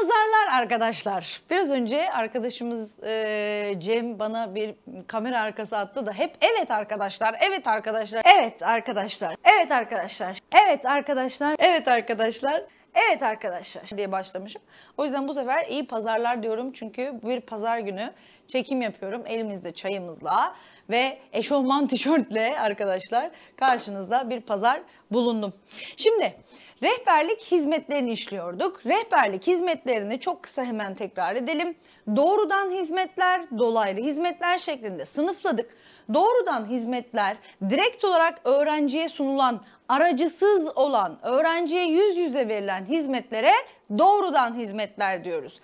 pazarlar arkadaşlar. Biraz önce arkadaşımız e, Cem bana bir kamera arkası attı da hep evet arkadaşlar, evet arkadaşlar, evet arkadaşlar, evet arkadaşlar, evet arkadaşlar, evet arkadaşlar. Evet arkadaşlar diye başlamışım. O yüzden bu sefer iyi pazarlar diyorum çünkü bir pazar günü çekim yapıyorum elimizde çayımızla ve eşofman tişörtle arkadaşlar karşınızda bir pazar bulundum. Şimdi Rehberlik hizmetlerini işliyorduk. Rehberlik hizmetlerini çok kısa hemen tekrar edelim. Doğrudan hizmetler, dolaylı hizmetler şeklinde sınıfladık. Doğrudan hizmetler direkt olarak öğrenciye sunulan, aracısız olan, öğrenciye yüz yüze verilen hizmetlere doğrudan hizmetler diyoruz.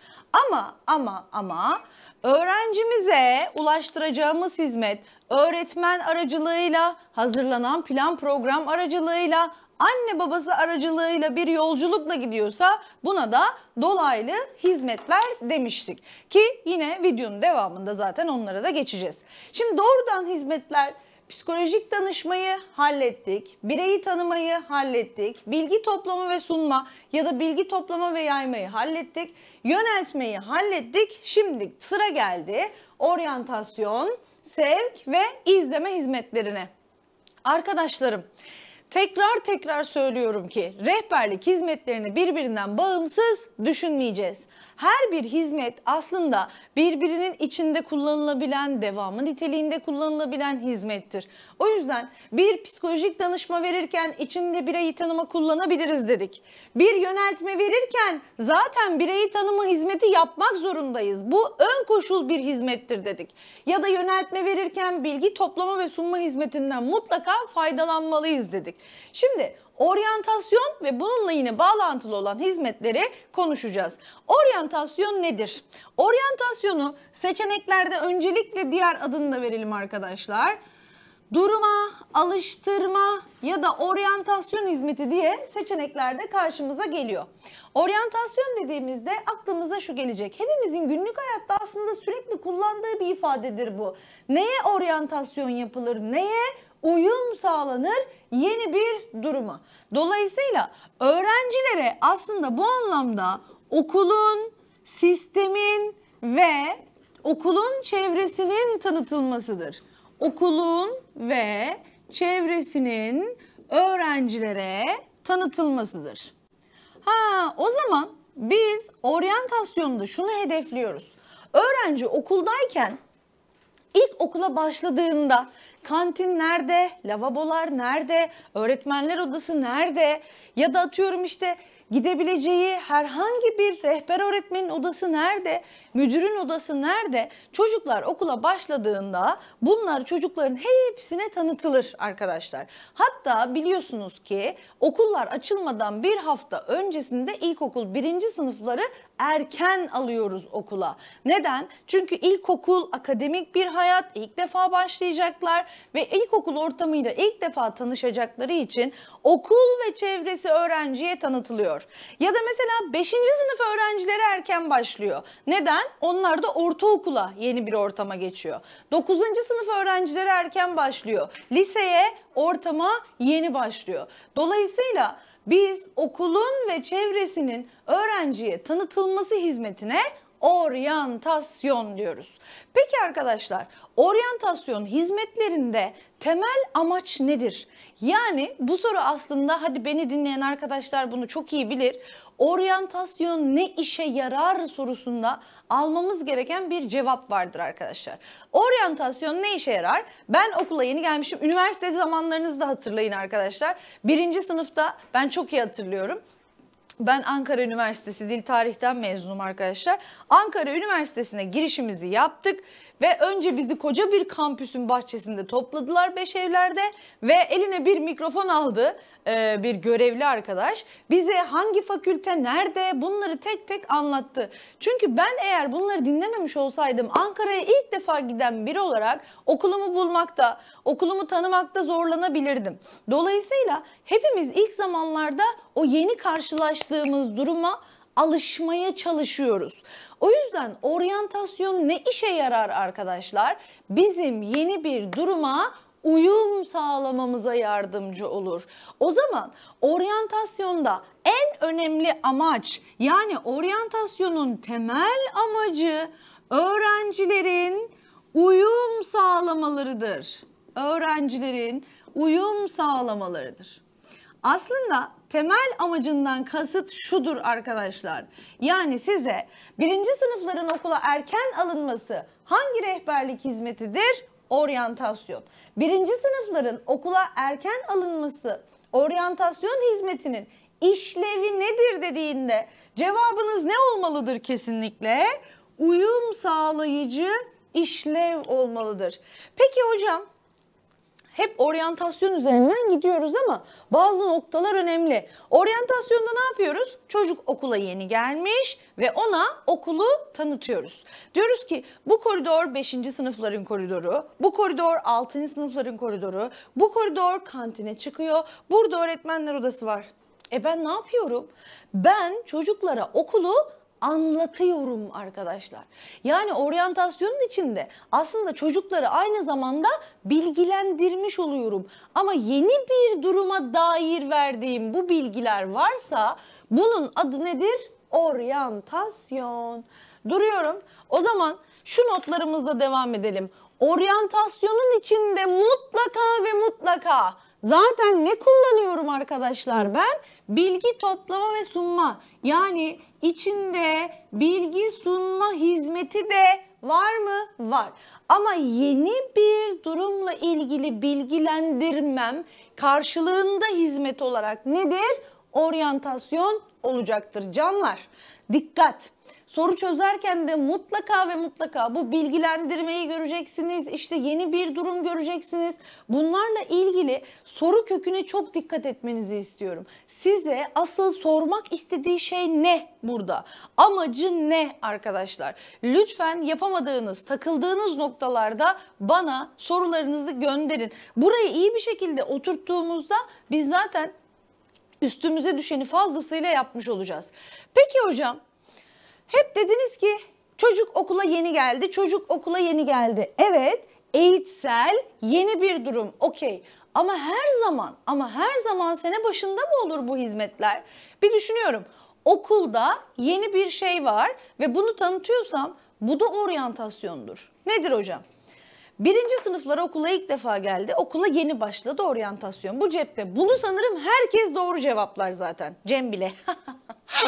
Ama ama ama öğrencimize ulaştıracağımız hizmet öğretmen aracılığıyla, hazırlanan plan program aracılığıyla, anne babası aracılığıyla bir yolculukla gidiyorsa buna da dolaylı hizmetler demiştik. Ki yine videonun devamında zaten onlara da geçeceğiz. Şimdi doğrudan hizmetler psikolojik danışmayı hallettik, bireyi tanımayı hallettik, bilgi toplama ve sunma ya da bilgi toplama ve yaymayı hallettik, yöneltmeyi hallettik. Şimdi sıra geldi oryantasyon, sevk ve izleme hizmetlerine. Arkadaşlarım Tekrar tekrar söylüyorum ki rehberlik hizmetlerini birbirinden bağımsız düşünmeyeceğiz her bir hizmet aslında birbirinin içinde kullanılabilen, devamı niteliğinde kullanılabilen hizmettir. O yüzden bir psikolojik danışma verirken içinde bireyi tanıma kullanabiliriz dedik. Bir yöneltme verirken zaten bireyi tanıma hizmeti yapmak zorundayız. Bu ön koşul bir hizmettir dedik. Ya da yöneltme verirken bilgi toplama ve sunma hizmetinden mutlaka faydalanmalıyız dedik. Şimdi oryantasyon ve bununla yine bağlantılı olan hizmetleri konuşacağız. Oryantasyon nedir? Oryantasyonu seçeneklerde öncelikle diğer adını da verelim arkadaşlar duruma, alıştırma ya da oryantasyon hizmeti diye seçeneklerde karşımıza geliyor. Oryantasyon dediğimizde aklımıza şu gelecek. Hepimizin günlük hayatta aslında sürekli kullandığı bir ifadedir bu. Neye oryantasyon yapılır, neye uyum sağlanır yeni bir duruma. Dolayısıyla öğrencilere aslında bu anlamda okulun, sistemin ve okulun çevresinin tanıtılmasıdır. Okulun ve çevresinin öğrencilere tanıtılmasıdır. Ha, o zaman biz oryantasyonda şunu hedefliyoruz. Öğrenci okuldayken ilk okula başladığında Kantin nerede? Lavabolar nerede? Öğretmenler odası nerede? Ya da atıyorum işte gidebileceği herhangi bir rehber öğretmenin odası nerede, müdürün odası nerede? Çocuklar okula başladığında bunlar çocukların hepsine tanıtılır arkadaşlar. Hatta biliyorsunuz ki okullar açılmadan bir hafta öncesinde ilkokul birinci sınıfları erken alıyoruz okula. Neden? Çünkü ilkokul akademik bir hayat ilk defa başlayacaklar ve ilkokul ortamıyla ilk defa tanışacakları için okul ve çevresi öğrenciye tanıtılıyor başlıyor. Ya da mesela 5. sınıf öğrencileri erken başlıyor. Neden? Onlar da ortaokula yeni bir ortama geçiyor. 9. sınıf öğrencileri erken başlıyor. Liseye, ortama yeni başlıyor. Dolayısıyla biz okulun ve çevresinin öğrenciye tanıtılması hizmetine oryantasyon diyoruz. Peki arkadaşlar oryantasyon hizmetlerinde temel amaç nedir? Yani bu soru aslında hadi beni dinleyen arkadaşlar bunu çok iyi bilir. Oryantasyon ne işe yarar sorusunda almamız gereken bir cevap vardır arkadaşlar. Oryantasyon ne işe yarar? Ben okula yeni gelmişim. Üniversite zamanlarınızı da hatırlayın arkadaşlar. Birinci sınıfta ben çok iyi hatırlıyorum. Ben Ankara Üniversitesi Dil Tarih'ten mezunum arkadaşlar. Ankara Üniversitesi'ne girişimizi yaptık. Ve önce bizi koca bir kampüsün bahçesinde topladılar beş evlerde ve eline bir mikrofon aldı e, bir görevli arkadaş. Bize hangi fakülte nerede bunları tek tek anlattı. Çünkü ben eğer bunları dinlememiş olsaydım Ankara'ya ilk defa giden biri olarak okulumu bulmakta, okulumu tanımakta zorlanabilirdim. Dolayısıyla hepimiz ilk zamanlarda o yeni karşılaştığımız duruma alışmaya çalışıyoruz. O yüzden oryantasyon ne işe yarar arkadaşlar? Bizim yeni bir duruma uyum sağlamamıza yardımcı olur. O zaman oryantasyonda en önemli amaç yani oryantasyonun temel amacı öğrencilerin uyum sağlamalarıdır. Öğrencilerin uyum sağlamalarıdır. Aslında temel amacından kasıt şudur arkadaşlar. Yani size birinci sınıfların okula erken alınması hangi rehberlik hizmetidir? Oryantasyon. Birinci sınıfların okula erken alınması oryantasyon hizmetinin işlevi nedir dediğinde cevabınız ne olmalıdır kesinlikle? Uyum sağlayıcı işlev olmalıdır. Peki hocam hep oryantasyon üzerinden gidiyoruz ama bazı noktalar önemli. Oryantasyonda ne yapıyoruz? Çocuk okula yeni gelmiş ve ona okulu tanıtıyoruz. Diyoruz ki bu koridor 5. sınıfların koridoru, bu koridor 6. sınıfların koridoru, bu koridor kantine çıkıyor. Burada öğretmenler odası var. E ben ne yapıyorum? Ben çocuklara okulu anlatıyorum arkadaşlar. Yani oryantasyonun içinde aslında çocukları aynı zamanda bilgilendirmiş oluyorum. Ama yeni bir duruma dair verdiğim bu bilgiler varsa bunun adı nedir? Oryantasyon. Duruyorum. O zaman şu notlarımızla devam edelim. Oryantasyonun içinde mutlaka ve mutlaka Zaten ne kullanıyorum arkadaşlar ben? Bilgi toplama ve sunma. Yani içinde bilgi sunma hizmeti de var mı? Var. Ama yeni bir durumla ilgili bilgilendirmem karşılığında hizmet olarak nedir? Oryantasyon olacaktır. Canlar dikkat. Soru çözerken de mutlaka ve mutlaka bu bilgilendirmeyi göreceksiniz. İşte yeni bir durum göreceksiniz. Bunlarla ilgili soru köküne çok dikkat etmenizi istiyorum. Size asıl sormak istediği şey ne burada? Amacı ne arkadaşlar? Lütfen yapamadığınız, takıldığınız noktalarda bana sorularınızı gönderin. Burayı iyi bir şekilde oturttuğumuzda biz zaten üstümüze düşeni fazlasıyla yapmış olacağız. Peki hocam hep dediniz ki çocuk okula yeni geldi, çocuk okula yeni geldi. Evet eğitsel yeni bir durum okey ama her zaman ama her zaman sene başında mı olur bu hizmetler? Bir düşünüyorum okulda yeni bir şey var ve bunu tanıtıyorsam bu da oryantasyondur. Nedir hocam? Birinci sınıflara okula ilk defa geldi. Okula yeni başladı oryantasyon. Bu cepte. Bunu sanırım herkes doğru cevaplar zaten. Cem bile.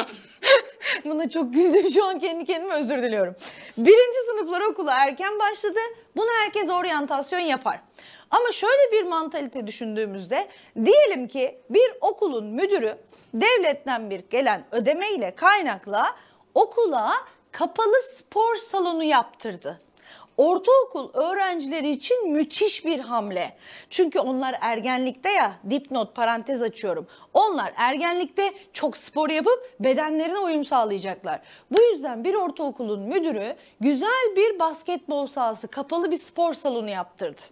Buna çok güldüm şu an kendi kendime özür diliyorum. Birinci sınıflar okula erken başladı. Bunu herkes oryantasyon yapar. Ama şöyle bir mantalite düşündüğümüzde diyelim ki bir okulun müdürü devletten bir gelen ödeme ile kaynakla okula kapalı spor salonu yaptırdı ortaokul öğrencileri için müthiş bir hamle. Çünkü onlar ergenlikte ya dipnot parantez açıyorum. Onlar ergenlikte çok spor yapıp bedenlerine uyum sağlayacaklar. Bu yüzden bir ortaokulun müdürü güzel bir basketbol sahası kapalı bir spor salonu yaptırdı.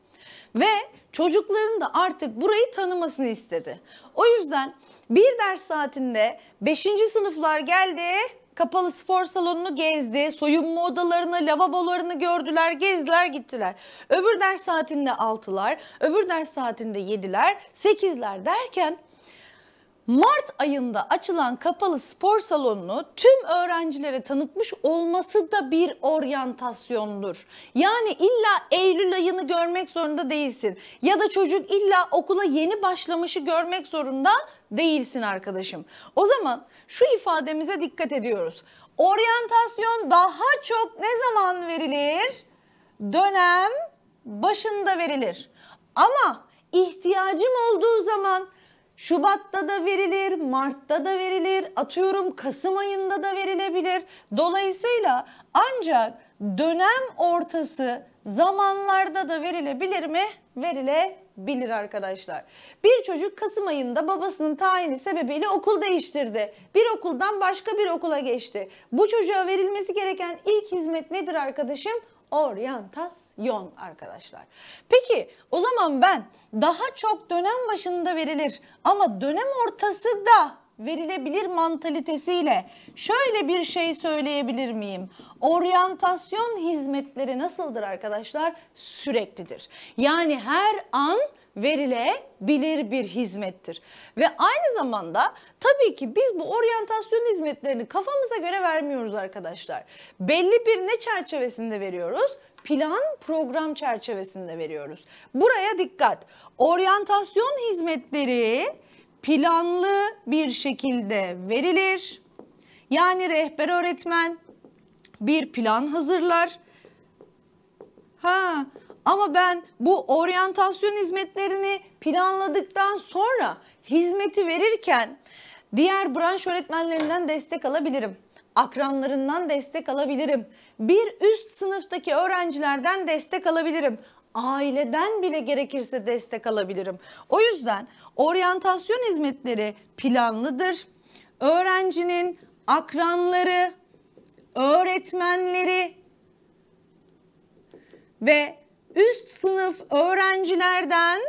Ve çocukların da artık burayı tanımasını istedi. O yüzden bir ders saatinde 5. sınıflar geldi Kapalı spor salonunu gezdi, soyunma odalarını, lavabolarını gördüler, gezdiler gittiler. Öbür ders saatinde altılar, öbür ders saatinde yediler, sekizler derken Mart ayında açılan kapalı spor salonunu tüm öğrencilere tanıtmış olması da bir oryantasyondur. Yani illa Eylül ayını görmek zorunda değilsin ya da çocuk illa okula yeni başlamışı görmek zorunda değilsin arkadaşım. O zaman şu ifademize dikkat ediyoruz. Oryantasyon daha çok ne zaman verilir? Dönem başında verilir. Ama ihtiyacım olduğu zaman Şubat'ta da verilir, Mart'ta da verilir, atıyorum Kasım ayında da verilebilir. Dolayısıyla ancak dönem ortası zamanlarda da verilebilir mi? Verilebilir arkadaşlar. Bir çocuk Kasım ayında babasının tayini sebebiyle okul değiştirdi. Bir okuldan başka bir okula geçti. Bu çocuğa verilmesi gereken ilk hizmet nedir arkadaşım? oryantasyon arkadaşlar. Peki o zaman ben daha çok dönem başında verilir ama dönem ortası da verilebilir mantalitesiyle şöyle bir şey söyleyebilir miyim? Oryantasyon hizmetleri nasıldır arkadaşlar? Süreklidir. Yani her an verilebilir bir hizmettir. Ve aynı zamanda tabii ki biz bu oryantasyon hizmetlerini kafamıza göre vermiyoruz arkadaşlar. Belli bir ne çerçevesinde veriyoruz? Plan program çerçevesinde veriyoruz. Buraya dikkat. Oryantasyon hizmetleri planlı bir şekilde verilir. Yani rehber öğretmen bir plan hazırlar. Ha ama ben bu oryantasyon hizmetlerini planladıktan sonra hizmeti verirken diğer branş öğretmenlerinden destek alabilirim akranlarından destek alabilirim. Bir üst sınıftaki öğrencilerden destek alabilirim. Aileden bile gerekirse destek alabilirim. O yüzden oryantasyon hizmetleri planlıdır. Öğrencinin akranları, öğretmenleri ve üst sınıf öğrencilerden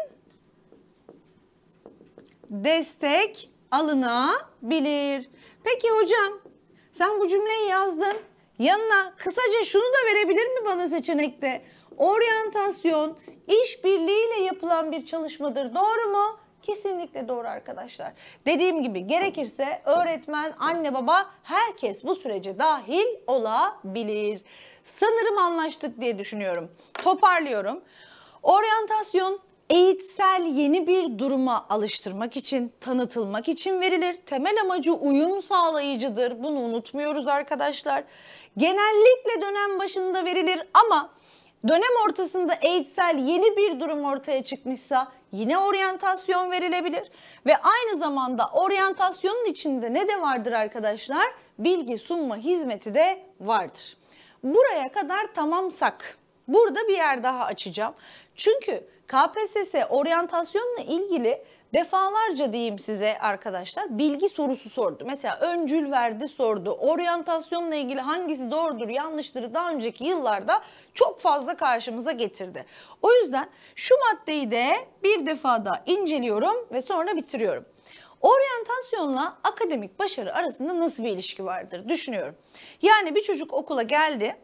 destek alınabilir. Peki hocam sen bu cümleyi yazdın. Yanına kısaca şunu da verebilir mi bana seçenekte? Oryantasyon işbirliğiyle yapılan bir çalışmadır. Doğru mu? Kesinlikle doğru arkadaşlar. Dediğim gibi gerekirse öğretmen, anne baba herkes bu sürece dahil olabilir. Sanırım anlaştık diye düşünüyorum. Toparlıyorum. Oryantasyon eğitsel yeni bir duruma alıştırmak için, tanıtılmak için verilir. Temel amacı uyum sağlayıcıdır. Bunu unutmuyoruz arkadaşlar. Genellikle dönem başında verilir ama dönem ortasında eğitsel yeni bir durum ortaya çıkmışsa yine oryantasyon verilebilir. Ve aynı zamanda oryantasyonun içinde ne de vardır arkadaşlar? Bilgi sunma hizmeti de vardır. Buraya kadar tamamsak. Burada bir yer daha açacağım. Çünkü KPSS oryantasyonla ilgili defalarca diyeyim size arkadaşlar bilgi sorusu sordu. Mesela öncül verdi sordu. Oryantasyonla ilgili hangisi doğrudur yanlıştır daha önceki yıllarda çok fazla karşımıza getirdi. O yüzden şu maddeyi de bir defa da inceliyorum ve sonra bitiriyorum. Oryantasyonla akademik başarı arasında nasıl bir ilişki vardır düşünüyorum. Yani bir çocuk okula geldi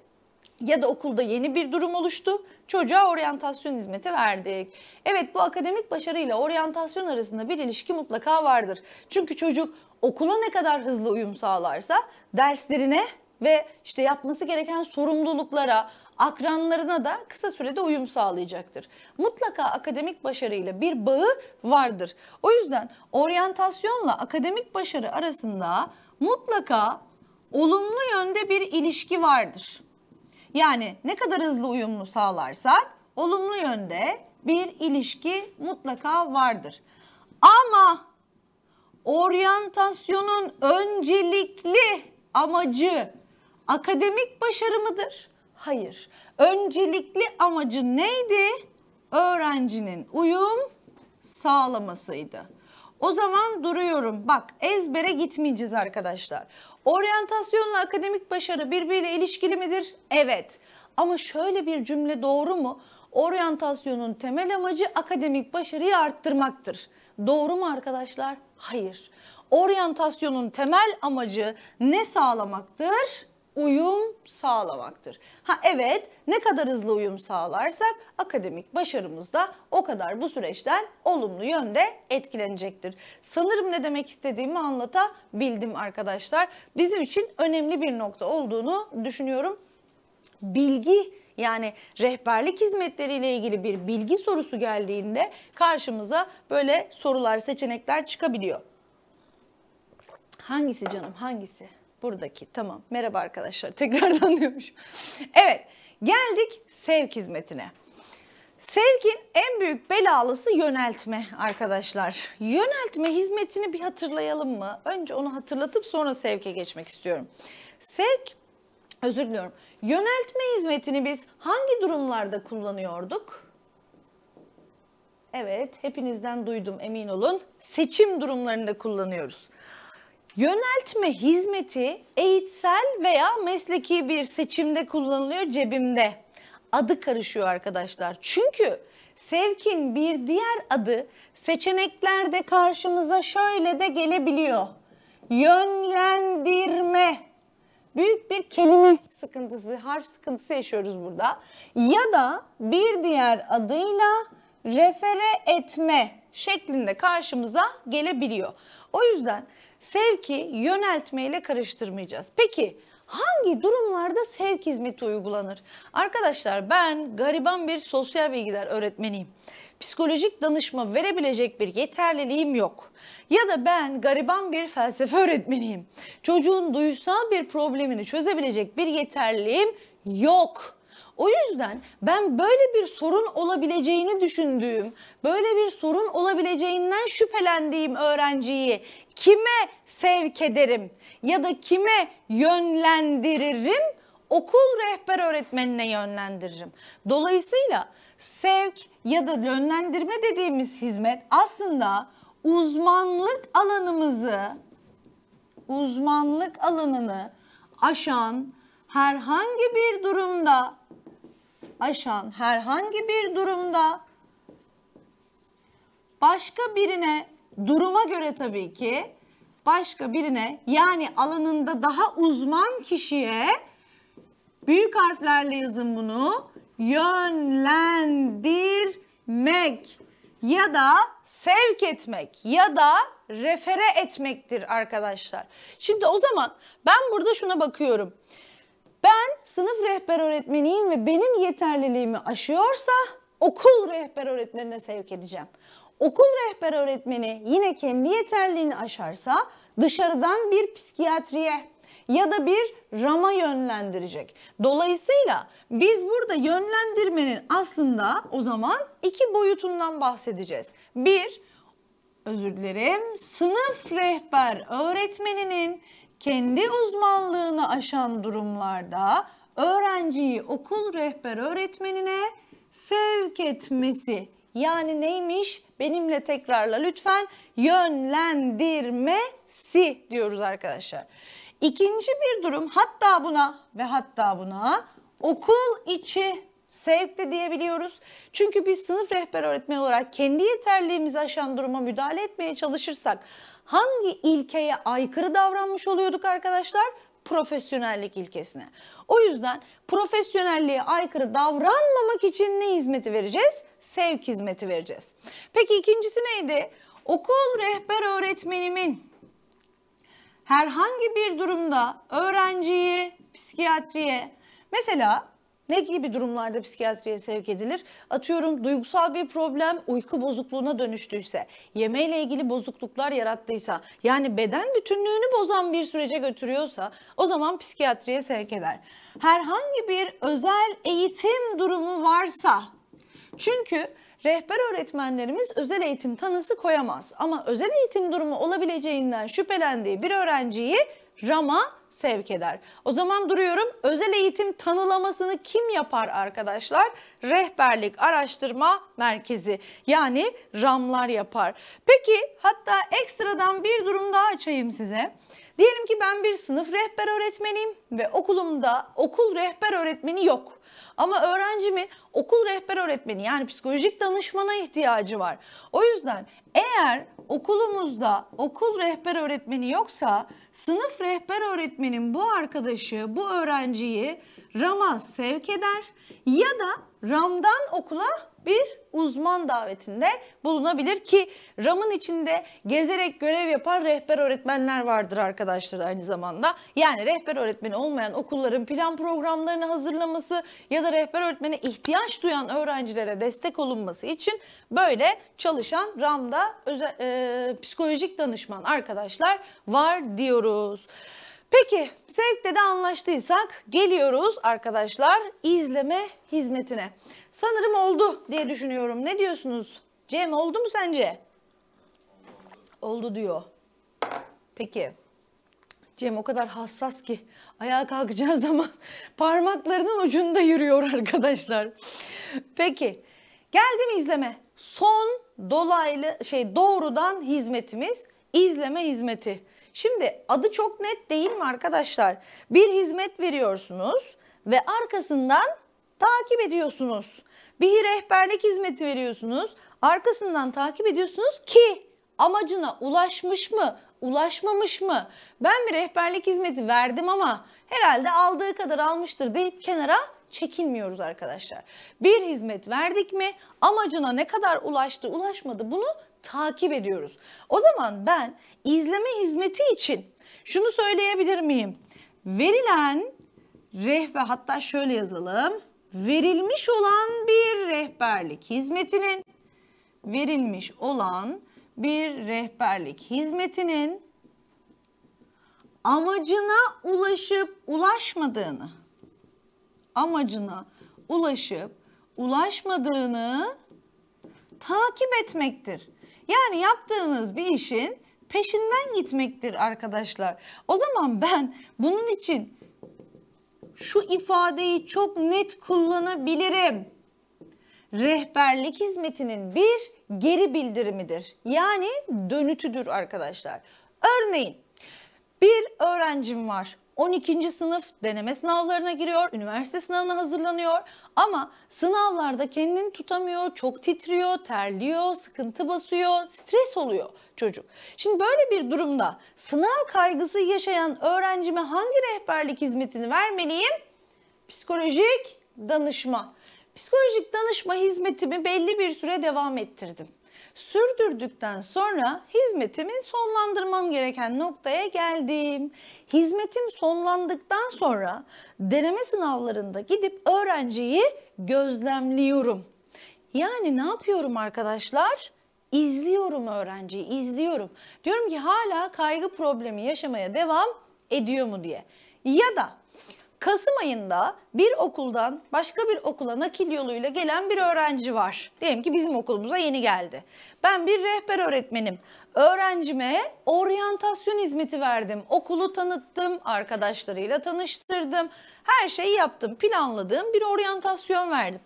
ya da okulda yeni bir durum oluştu. Çocuğa oryantasyon hizmeti verdik. Evet bu akademik başarıyla oryantasyon arasında bir ilişki mutlaka vardır. Çünkü çocuk okula ne kadar hızlı uyum sağlarsa derslerine ve işte yapması gereken sorumluluklara, akranlarına da kısa sürede uyum sağlayacaktır. Mutlaka akademik başarıyla bir bağı vardır. O yüzden oryantasyonla akademik başarı arasında mutlaka olumlu yönde bir ilişki vardır. Yani ne kadar hızlı uyumlu sağlarsak olumlu yönde bir ilişki mutlaka vardır. Ama oryantasyonun öncelikli amacı akademik başarı mıdır? Hayır. Öncelikli amacı neydi? Öğrencinin uyum sağlamasıydı. O zaman duruyorum. Bak ezbere gitmeyeceğiz arkadaşlar. Oryantasyonla akademik başarı birbiriyle ilişkili midir? Evet. Ama şöyle bir cümle doğru mu? Oryantasyonun temel amacı akademik başarıyı arttırmaktır. Doğru mu arkadaşlar? Hayır. Oryantasyonun temel amacı ne sağlamaktır? uyum sağlamaktır. Ha evet ne kadar hızlı uyum sağlarsak akademik başarımız da o kadar bu süreçten olumlu yönde etkilenecektir. Sanırım ne demek istediğimi anlatabildim arkadaşlar. Bizim için önemli bir nokta olduğunu düşünüyorum. Bilgi yani rehberlik hizmetleriyle ilgili bir bilgi sorusu geldiğinde karşımıza böyle sorular, seçenekler çıkabiliyor. Hangisi canım hangisi? buradaki. Tamam. Merhaba arkadaşlar. Tekrardan diyormuş. Evet. Geldik sevk hizmetine. Sevk'in en büyük belalısı yöneltme arkadaşlar. Yöneltme hizmetini bir hatırlayalım mı? Önce onu hatırlatıp sonra sevke geçmek istiyorum. Sevk, özür diliyorum. Yöneltme hizmetini biz hangi durumlarda kullanıyorduk? Evet, hepinizden duydum emin olun. Seçim durumlarında kullanıyoruz. Yöneltme hizmeti eğitsel veya mesleki bir seçimde kullanılıyor cebimde. Adı karışıyor arkadaşlar. Çünkü sevkin bir diğer adı seçeneklerde karşımıza şöyle de gelebiliyor. Yönlendirme. Büyük bir kelime sıkıntısı, harf sıkıntısı yaşıyoruz burada. Ya da bir diğer adıyla refere etme şeklinde karşımıza gelebiliyor. O yüzden sevki yöneltmeyle karıştırmayacağız. Peki hangi durumlarda sevk hizmeti uygulanır? Arkadaşlar ben gariban bir sosyal bilgiler öğretmeniyim. Psikolojik danışma verebilecek bir yeterliliğim yok. Ya da ben gariban bir felsefe öğretmeniyim. Çocuğun duysal bir problemini çözebilecek bir yeterliliğim yok. O yüzden ben böyle bir sorun olabileceğini düşündüğüm, böyle bir sorun olabileceğinden şüphelendiğim öğrenciyi kime sevk ederim ya da kime yönlendiririm? Okul rehber öğretmenine yönlendiririm. Dolayısıyla sevk ya da yönlendirme dediğimiz hizmet aslında uzmanlık alanımızı uzmanlık alanını aşan herhangi bir durumda aşan herhangi bir durumda başka birine duruma göre tabii ki başka birine yani alanında daha uzman kişiye büyük harflerle yazın bunu yönlendirmek ya da sevk etmek ya da refere etmektir arkadaşlar. Şimdi o zaman ben burada şuna bakıyorum. Ben sınıf rehber öğretmeniyim ve benim yeterliliğimi aşıyorsa okul rehber öğretmenine sevk edeceğim. Okul rehber öğretmeni yine kendi yeterliğini aşarsa dışarıdan bir psikiyatriye ya da bir rama yönlendirecek. Dolayısıyla biz burada yönlendirmenin aslında o zaman iki boyutundan bahsedeceğiz. Bir, özür dilerim, sınıf rehber öğretmeninin kendi uzmanlığını aşan durumlarda öğrenciyi okul rehber öğretmenine sevk etmesi. Yani neymiş? Benimle tekrarla lütfen yönlendirmesi diyoruz arkadaşlar. İkinci bir durum hatta buna ve hatta buna okul içi sevk de diyebiliyoruz. Çünkü biz sınıf rehber öğretmeni olarak kendi yeterliğimizi aşan duruma müdahale etmeye çalışırsak hangi ilkeye aykırı davranmış oluyorduk arkadaşlar? Profesyonellik ilkesine. O yüzden profesyonelliğe aykırı davranmamak için ne hizmeti vereceğiz? Sevk hizmeti vereceğiz. Peki ikincisi neydi? Okul rehber öğretmenimin herhangi bir durumda öğrenciyi psikiyatriye mesela ne gibi durumlarda psikiyatriye sevk edilir? Atıyorum duygusal bir problem uyku bozukluğuna dönüştüyse, yemeyle ilgili bozukluklar yarattıysa, yani beden bütünlüğünü bozan bir sürece götürüyorsa o zaman psikiyatriye sevk eder. Herhangi bir özel eğitim durumu varsa, çünkü rehber öğretmenlerimiz özel eğitim tanısı koyamaz ama özel eğitim durumu olabileceğinden şüphelendiği bir öğrenciyi rama sevk eder. O zaman duruyorum. Özel eğitim tanılamasını kim yapar arkadaşlar? Rehberlik Araştırma Merkezi yani ramlar yapar. Peki hatta ekstradan bir durum daha açayım size. Diyelim ki ben bir sınıf rehber öğretmeniyim ve okulumda okul rehber öğretmeni yok. Ama öğrencimin okul rehber öğretmeni yani psikolojik danışmana ihtiyacı var. O yüzden eğer okulumuzda okul rehber öğretmeni yoksa sınıf rehber öğretmenin bu arkadaşı, bu öğrenciyi Ram'a sevk eder ya da RAM'dan okula bir uzman davetinde bulunabilir ki RAM'ın içinde gezerek görev yapar rehber öğretmenler vardır arkadaşlar aynı zamanda. Yani rehber öğretmeni olmayan okulların plan programlarını hazırlaması ya da rehber öğretmene ihtiyaç duyan öğrencilere destek olunması için böyle çalışan RAM'da özel, e, psikolojik danışman arkadaşlar var diyoruz. Peki sevkte de anlaştıysak geliyoruz arkadaşlar izleme hizmetine. Sanırım oldu diye düşünüyorum. Ne diyorsunuz? Cem oldu mu sence? Oldu diyor. Peki. Cem o kadar hassas ki ayağa kalkacağı zaman parmaklarının ucunda yürüyor arkadaşlar. Peki geldim izleme. Son dolaylı şey doğrudan hizmetimiz izleme hizmeti. Şimdi adı çok net değil mi arkadaşlar? Bir hizmet veriyorsunuz ve arkasından takip ediyorsunuz. Bir rehberlik hizmeti veriyorsunuz. Arkasından takip ediyorsunuz ki amacına ulaşmış mı, ulaşmamış mı? Ben bir rehberlik hizmeti verdim ama herhalde aldığı kadar almıştır deyip kenara çekinmiyoruz arkadaşlar. Bir hizmet verdik mi amacına ne kadar ulaştı ulaşmadı bunu takip ediyoruz. O zaman ben izleme hizmeti için şunu söyleyebilir miyim? Verilen rehbe, hatta şöyle yazalım. Verilmiş olan bir rehberlik hizmetinin verilmiş olan bir rehberlik hizmetinin amacına ulaşıp ulaşmadığını amacına ulaşıp ulaşmadığını takip etmektir. Yani yaptığınız bir işin peşinden gitmektir arkadaşlar. O zaman ben bunun için şu ifadeyi çok net kullanabilirim rehberlik hizmetinin bir geri bildirimidir. Yani dönütüdür arkadaşlar. Örneğin bir öğrencim var. 12. sınıf deneme sınavlarına giriyor, üniversite sınavına hazırlanıyor ama sınavlarda kendini tutamıyor, çok titriyor, terliyor, sıkıntı basıyor, stres oluyor çocuk. Şimdi böyle bir durumda sınav kaygısı yaşayan öğrencime hangi rehberlik hizmetini vermeliyim? Psikolojik danışma. Psikolojik danışma hizmetimi belli bir süre devam ettirdim. Sürdürdükten sonra hizmetimin sonlandırmam gereken noktaya geldim. Hizmetim sonlandıktan sonra deneme sınavlarında gidip öğrenciyi gözlemliyorum. Yani ne yapıyorum arkadaşlar? İzliyorum öğrenciyi, izliyorum. Diyorum ki hala kaygı problemi yaşamaya devam ediyor mu diye. Ya da Kasım ayında bir okuldan başka bir okula nakil yoluyla gelen bir öğrenci var. Diyelim ki bizim okulumuza yeni geldi. Ben bir rehber öğretmenim. Öğrencime oryantasyon hizmeti verdim. Okulu tanıttım, arkadaşlarıyla tanıştırdım. Her şeyi yaptım, planladığım bir oryantasyon verdim.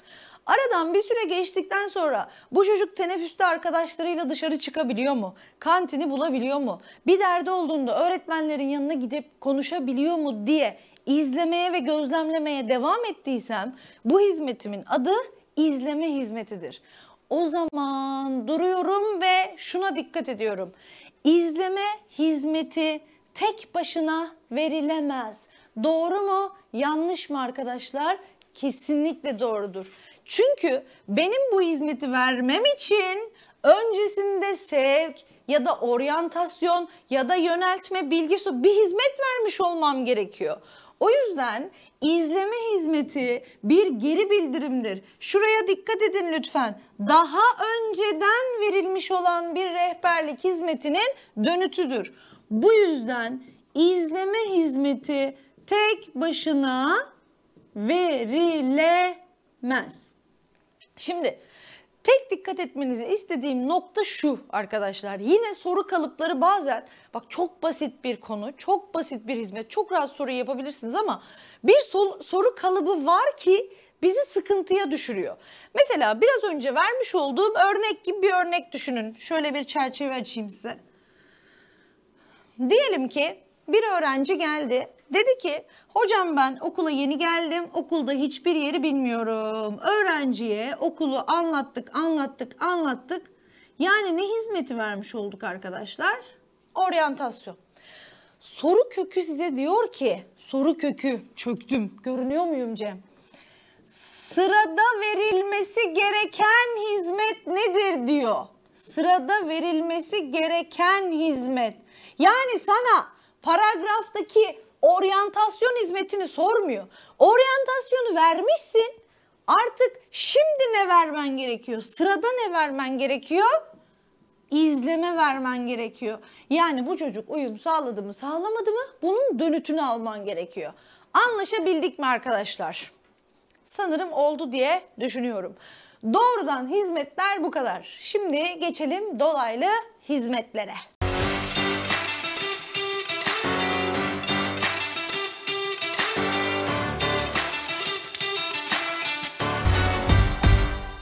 Aradan bir süre geçtikten sonra bu çocuk teneffüste arkadaşlarıyla dışarı çıkabiliyor mu? Kantini bulabiliyor mu? Bir derdi olduğunda öğretmenlerin yanına gidip konuşabiliyor mu diye izlemeye ve gözlemlemeye devam ettiysem bu hizmetimin adı izleme hizmetidir. O zaman duruyorum ve şuna dikkat ediyorum. İzleme hizmeti tek başına verilemez. Doğru mu? Yanlış mı arkadaşlar? Kesinlikle doğrudur. Çünkü benim bu hizmeti vermem için öncesinde sevk ya da oryantasyon ya da yöneltme bilgisi bir hizmet vermiş olmam gerekiyor. O yüzden izleme hizmeti bir geri bildirimdir. Şuraya dikkat edin lütfen. Daha önceden verilmiş olan bir rehberlik hizmetinin dönütüdür. Bu yüzden izleme hizmeti tek başına verilemez. Şimdi Tek dikkat etmenizi istediğim nokta şu arkadaşlar. Yine soru kalıpları bazen bak çok basit bir konu, çok basit bir hizmet, çok rahat soru yapabilirsiniz ama bir sol, soru kalıbı var ki bizi sıkıntıya düşürüyor. Mesela biraz önce vermiş olduğum örnek gibi bir örnek düşünün. Şöyle bir çerçeve açayım size. Diyelim ki bir öğrenci geldi Dedi ki hocam ben okula yeni geldim okulda hiçbir yeri bilmiyorum. Öğrenciye okulu anlattık anlattık anlattık. Yani ne hizmeti vermiş olduk arkadaşlar? Oryantasyon. Soru kökü size diyor ki soru kökü çöktüm görünüyor muyum Cem? Sırada verilmesi gereken hizmet nedir diyor. Sırada verilmesi gereken hizmet. Yani sana paragraftaki oryantasyon hizmetini sormuyor. Oryantasyonu vermişsin. Artık şimdi ne vermen gerekiyor? Sırada ne vermen gerekiyor? İzleme vermen gerekiyor. Yani bu çocuk uyum sağladı mı sağlamadı mı bunun dönütünü alman gerekiyor. Anlaşabildik mi arkadaşlar? Sanırım oldu diye düşünüyorum. Doğrudan hizmetler bu kadar. Şimdi geçelim dolaylı hizmetlere.